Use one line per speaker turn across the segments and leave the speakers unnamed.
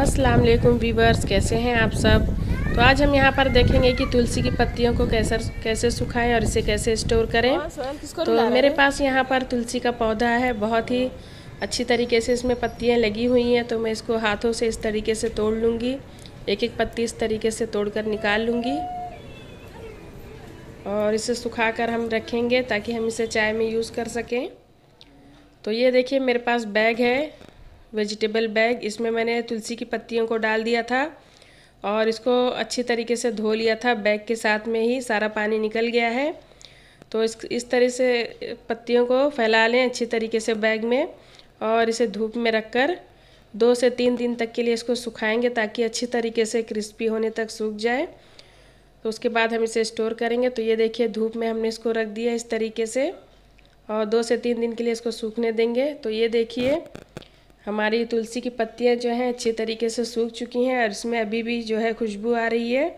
अस्सलाम वालेकुम वीवर्स कैसे हैं आप सब तो आज हम यहाँ पर देखेंगे कि तुलसी की पत्तियों को कैसे कैसे सुखाएं और इसे कैसे स्टोर करें हाँ, तो मेरे पास यहाँ पर तुलसी का पौधा है बहुत ही अच्छी तरीके से इसमें पत्तियाँ लगी हुई हैं तो मैं इसको हाथों से इस तरीके से तोड़ लूँगी एक एक पत्ती इस तरीके से तोड़ कर निकाल लूँगी और इसे सुखा कर हम रखेंगे ताकि हम इसे चाय में यूज़ कर सकें तो ये देखिए मेरे पास बैग है वेजिटेबल बैग इसमें मैंने तुलसी की पत्तियों को डाल दिया था और इसको अच्छी तरीके से धो लिया था बैग के साथ में ही सारा पानी निकल गया है तो इस इस तरह से पत्तियों को फैला लें अच्छी तरीके से बैग में और इसे धूप में रख कर दो से तीन दिन तक के लिए इसको सुखाएंगे ताकि अच्छी तरीके से क्रिस्पी होने तक सूख जाए तो उसके बाद हम इसे स्टोर करेंगे तो ये देखिए धूप में हमने इसको रख दिया इस तरीके से और दो से तीन दिन के लिए इसको सूखने देंगे तो ये देखिए हमारी तुलसी की पत्तियाँ जो हैं अच्छे तरीके से सूख चुकी हैं और इसमें अभी भी जो है खुशबू आ रही है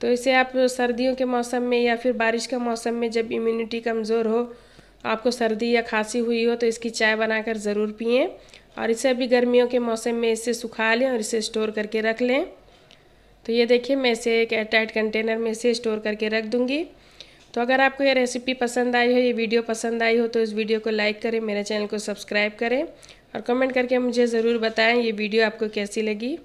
तो इसे आप सर्दियों के मौसम में या फिर बारिश के मौसम में जब इम्यूनिटी कमज़ोर हो आपको सर्दी या खांसी हुई हो तो इसकी चाय बनाकर ज़रूर पिएँ और इसे अभी गर्मियों के मौसम में इसे सुखा लें और इसे स्टोर करके रख लें तो ये देखिए मैं इसे एक एयरटाइट कंटेनर में इसे स्टोर करके रख दूँगी तो अगर आपको ये रेसिपी पसंद आई हो ये वीडियो पसंद आई हो तो इस वीडियो को लाइक करें मेरे चैनल को सब्सक्राइब करें और कमेंट करके मुझे ज़रूर बताएं ये वीडियो आपको कैसी लगी